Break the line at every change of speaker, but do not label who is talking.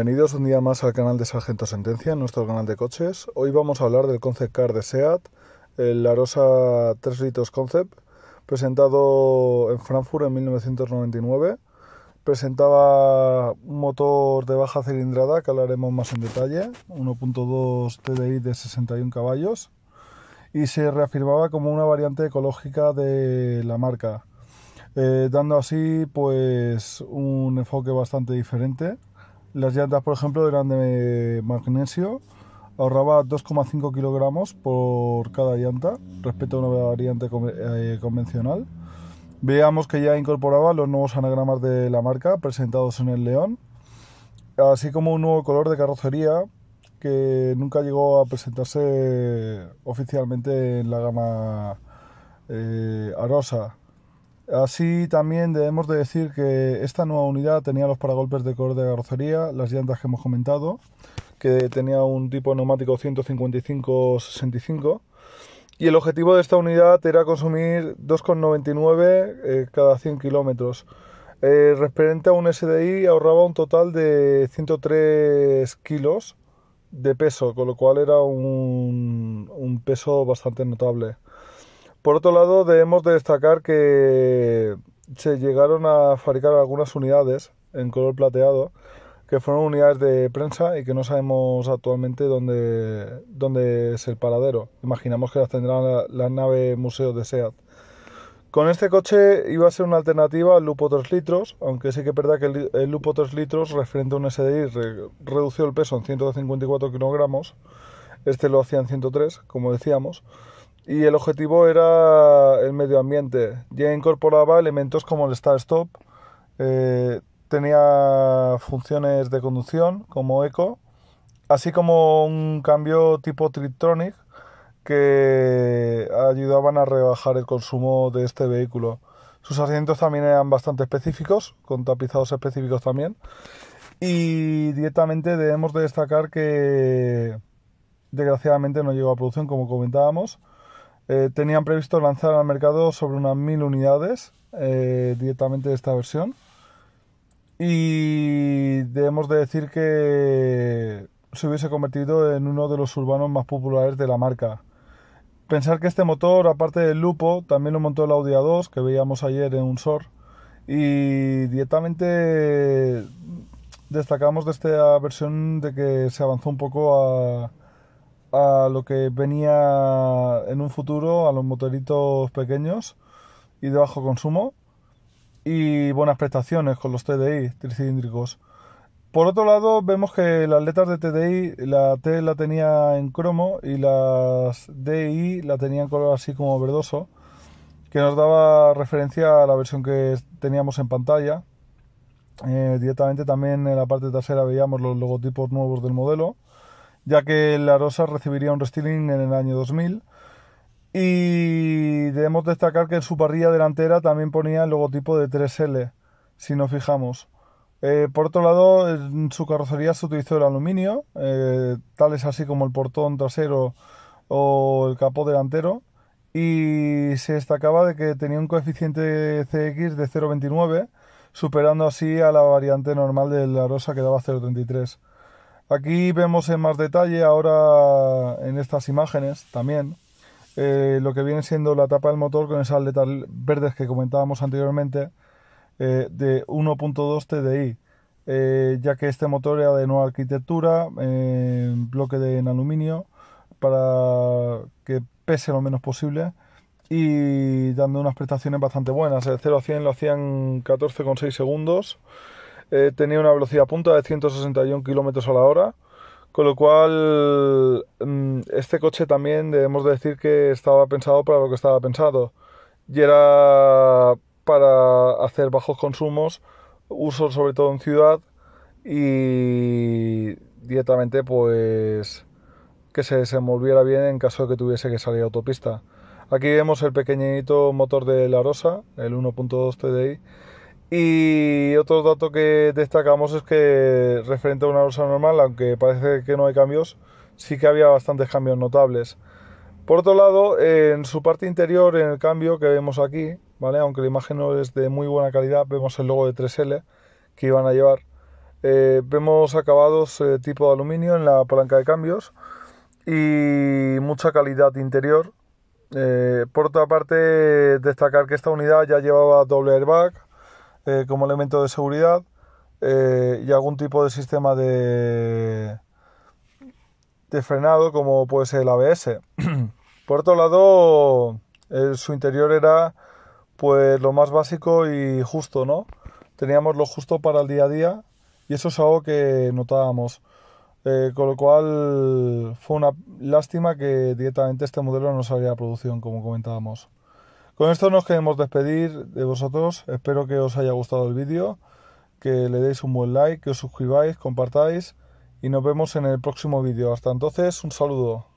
Bienvenidos un día más al canal de Sargento Sentencia, nuestro canal de coches. Hoy vamos a hablar del Concept Car de SEAT, el Arosa 3 litros Concept, presentado en Frankfurt en 1999. Presentaba un motor de baja cilindrada, que hablaremos más en detalle, 1.2 TDI de 61 caballos, y se reafirmaba como una variante ecológica de la marca, eh, dando así pues un enfoque bastante diferente las llantas, por ejemplo, eran de magnesio. Ahorraba 2,5 kilogramos por cada llanta respecto a una variante eh, convencional. Veamos que ya incorporaba los nuevos anagramas de la marca presentados en el León, así como un nuevo color de carrocería que nunca llegó a presentarse oficialmente en la gama eh, Arosa. Así también debemos de decir que esta nueva unidad tenía los paragolpes de color de carrocería, las llantas que hemos comentado, que tenía un tipo neumático 155-65 y el objetivo de esta unidad era consumir 2,99 eh, cada 100 kilómetros. Eh, referente a un SDI ahorraba un total de 103 kilos de peso, con lo cual era un peso bastante notable. Por otro lado, debemos destacar que se llegaron a fabricar algunas unidades en color plateado, que fueron unidades de prensa y que no sabemos actualmente dónde, dónde es el paradero. Imaginamos que las tendrán la, nave museo de SEAT. Con este coche iba a ser una alternativa al Lupo 3 litros, aunque sí que es verdad que el, Lupo 3 litros, referente a un SDI, redució el peso en 154 kilogramos. Este lo hacían en 103, como decíamos y el objetivo era el medio ambiente. Ya incorporaba elementos como el start-stop, eh, tenía funciones de conducción como eco, así como un cambio tipo Triptronic que ayudaban a rebajar el consumo de este vehículo. Sus asientos también eran bastante específicos, con tapizados específicos también. Y directamente debemos de destacar que desgraciadamente no llegó a producción como comentábamos, eh, tenían previsto lanzar al mercado sobre unas mil unidades eh, directamente de esta versión. Y debemos de decir que se hubiese convertido en uno de los urbanos más populares de la marca. Pensar que este motor, aparte del Lupo, también lo montó el Audi A2 que veíamos ayer en un SOR. Y directamente destacamos de esta versión de que se avanzó un poco a, a lo que venía en un futuro a los motoritos pequeños y de bajo consumo y buenas prestaciones con los TDI tricilíndricos. Por otro lado, vemos que las letras de TDI, la T la tenía en cromo y las DI la tenía en color así como verdoso, que nos daba referencia a la versión que teníamos en pantalla. Eh, directamente también en la parte trasera veíamos los logotipos nuevos del modelo ya que La Rosa recibiría un restyling en el año 2000. Y debemos destacar que en su parrilla delantera también ponía el logotipo de 3L, si nos fijamos. Eh, por otro lado, en su carrocería se utilizó el aluminio, eh, tales así como el portón trasero o el capó delantero, y se destacaba de que tenía un coeficiente CX de 0,29, superando así a la variante normal de la Rosa que daba 0,33. Aquí vemos en más detalle ahora en estas imágenes también eh, lo que viene siendo la tapa del motor con esas letras verdes que comentábamos anteriormente eh, de 1.2 TDI, eh, ya que este motor era de nueva arquitectura, bloque de, en aluminio, para que pese lo menos posible y dando unas prestaciones bastante buenas. El 0 a 100 lo hacían 14,6 segundos. Eh, tenía una velocidad punta de 161 kilómetros a la hora. Con lo cual, mm, este coche también debemos decir que estaba pensado para lo que estaba pensado. Y era para hacer bajos consumos, uso sobre todo en ciudad y directamente pues que se desenvolviera bien en caso de que tuviese que salir a autopista. Aquí vemos el pequeñito motor de la Rosa, el 1.2 TDI, y otro dato que destacamos es que referente a una bolsa normal, aunque parece que no hay cambios, sí que había bastantes cambios notables. Por otro lado, en su parte interior, en el cambio que vemos aquí, aunque la imagen no es de muy buena calidad, vemos el logo de 3L que iban a llevar. Eh, vemos acabados eh, tipo de aluminio en la palanca de cambios y mucha calidad interior. Eh, por otra parte, destacar que esta unidad ya llevaba doble airbag, eh, como elemento de seguridad eh, y algún tipo de sistema de, de frenado como puede ser el ABS. Por otro lado, eh, su interior era pues lo más básico y justo, ¿no? Teníamos lo justo para el día a día y eso es algo que notábamos. con lo cual fue una lástima que directamente este modelo no saliera a producción, como comentábamos. Con esto nos queremos despedir de vosotros. Espero que os haya gustado el vídeo, que le deis un buen like, que os suscribáis, compartáis y nos vemos en el próximo vídeo. Hasta entonces, un saludo.